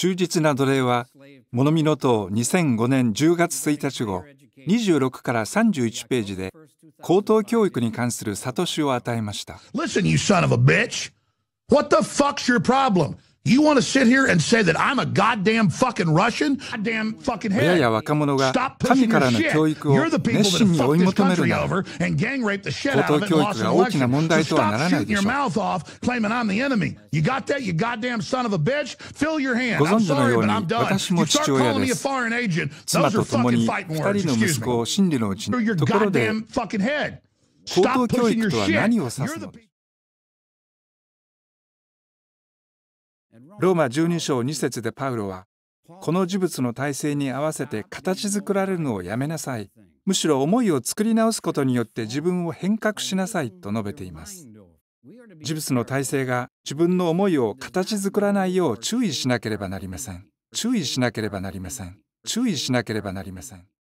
忠実な奴隷は物見の党2005年10月1日号26から31ページで高等教育に関する諭しを与えました。Listen, you son of a bitch! What the fuck's your problem? You want to sit here and say that I'm a goddamn fucking Russian? Goddamn fucking 親や若者が神からの教育を熱心に追い求めるなら高等教育が大きな問題とはならないでしょう。ご存知のように私も父親です。妻と共に2人の息子を真理のうちにところで高等教育とは何を指すのローマ12章2節でパウロはこの呪物の体制に合わせて形作られるのをやめなさいむしろ思いを作り直すことによって自分を変革しなさいと述べています呪物の体制が自分の思いを形作らないよう注意しなければなりません注意しなければなりません注意しなければなりません